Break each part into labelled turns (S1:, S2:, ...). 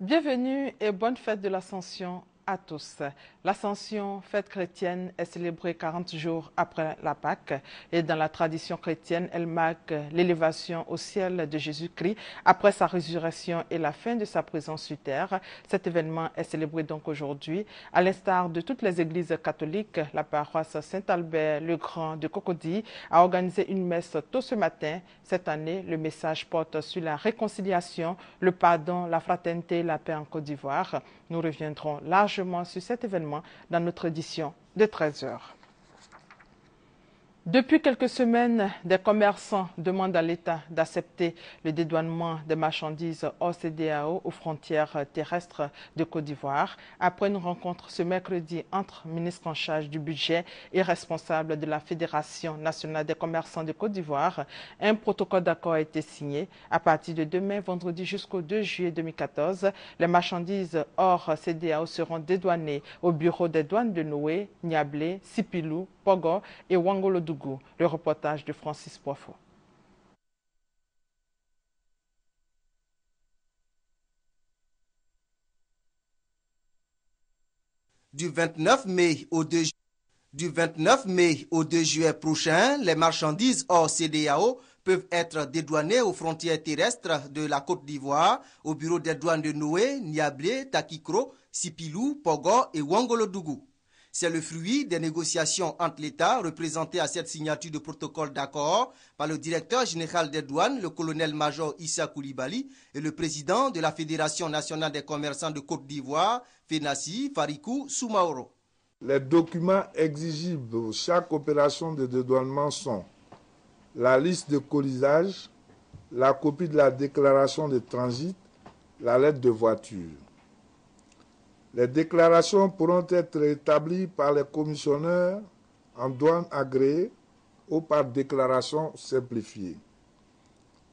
S1: Bienvenue et bonne fête de l'Ascension à tous. L'Ascension, fête chrétienne, est célébrée 40 jours après la Pâque et dans la tradition chrétienne, elle marque l'élévation au ciel de Jésus-Christ après sa résurrection et la fin de sa présence sur terre. Cet événement est célébré donc aujourd'hui. À l'instar de toutes les églises catholiques, la paroisse Saint-Albert-le-Grand de Cocody a organisé une messe tôt ce matin. Cette année, le message porte sur la réconciliation, le pardon, la fraternité la paix en Côte d'Ivoire. Nous reviendrons largement sur cet événement dans notre édition de 13 heures. Depuis quelques semaines, des commerçants demandent à l'État d'accepter le dédouanement des marchandises hors CDAO aux frontières terrestres de Côte d'Ivoire. Après une rencontre ce mercredi entre ministre en charge du budget et responsable de la Fédération nationale des commerçants de Côte d'Ivoire, un protocole d'accord a été signé. À partir de demain, vendredi jusqu'au 2 juillet 2014, les marchandises hors CDAO seront dédouanées au bureau des douanes de Noé, Niablé, Sipilou, Pogo et Wangolo le reportage de Francis Poifo.
S2: Du 29 mai au 2 du 29 mai au 2 juillet prochain, les marchandises hors CDAO peuvent être dédouanées aux frontières terrestres de la Côte d'Ivoire, au bureau des douanes de Noé, Niablé, Takikro, Sipilou, Pogo et Wangolodougou. C'est le fruit des négociations entre l'État, représenté à cette signature de protocole d'accord par le directeur général des douanes, le colonel-major Issa Koulibaly, et le président de la Fédération nationale des commerçants de
S3: Côte d'Ivoire, Fenassi Farikou Soumaoro. Les documents exigibles pour chaque opération de dédouanement sont la liste de colisage, la copie de la déclaration de transit, la lettre de voiture. Les déclarations pourront être établies par les commissionneurs en douane agréée ou par déclaration simplifiée.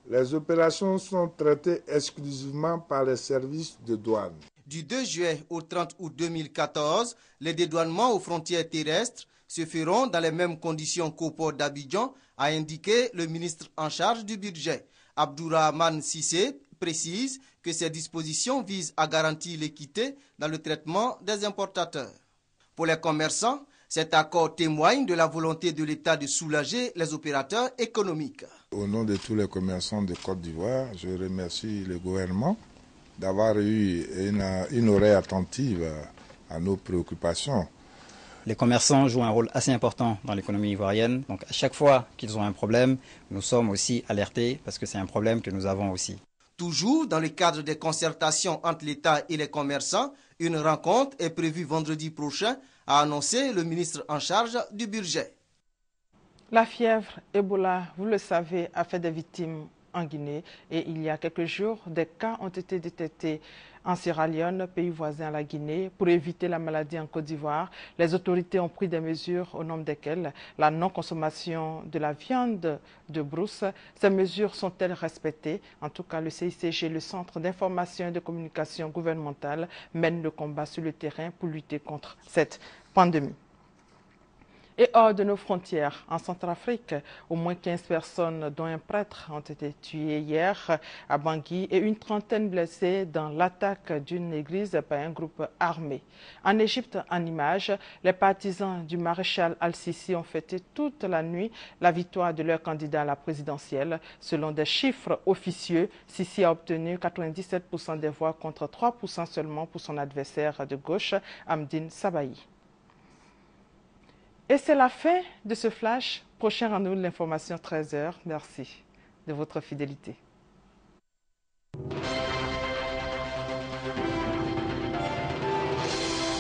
S3: Les opérations sont traitées exclusivement par les services de douane.
S2: Du 2 juillet au 30 août 2014, les dédouanements aux frontières terrestres se feront dans les mêmes conditions qu'au port d'Abidjan, a indiqué le ministre en charge du budget. Abdourahman Sissé, précise que ces dispositions visent à garantir l'équité dans le traitement des importateurs. Pour les commerçants, cet accord témoigne de la volonté de l'État de soulager les opérateurs économiques.
S3: Au nom de tous les commerçants de Côte d'Ivoire, je remercie le gouvernement d'avoir eu une, oreille attentive à nos préoccupations. Les commerçants jouent un rôle assez important dans l'économie ivoirienne. Donc à chaque fois qu'ils ont un problème, nous sommes aussi alertés
S2: parce que c'est un problème que nous avons aussi. Toujours dans le cadre des concertations entre l'État et les commerçants, une rencontre est prévue vendredi prochain, a annoncé le ministre en charge
S1: du budget. La fièvre Ebola, vous le savez, a fait des victimes en Guinée et il y a quelques jours, des cas ont été détectés en Sierra Leone, pays voisin à la Guinée. Pour éviter la maladie en Côte d'Ivoire, les autorités ont pris des mesures au nom desquelles la non-consommation de la viande de brousse. Ces mesures sont-elles respectées En tout cas, le CICG, le Centre d'information et de communication gouvernementale, mène le combat sur le terrain pour lutter contre cette pandémie. Et hors de nos frontières, en Centrafrique, au moins 15 personnes, dont un prêtre, ont été tuées hier à Bangui et une trentaine blessées dans l'attaque d'une église par un groupe armé. En Égypte, en image, les partisans du maréchal Al-Sisi ont fêté toute la nuit la victoire de leur candidat à la présidentielle. Selon des chiffres officieux, Sisi a obtenu 97% des voix contre 3% seulement pour son adversaire de gauche, Amdine Sabahi. Et c'est la fin de ce flash. Prochain rendez-vous de l'information 13h. Merci de votre fidélité.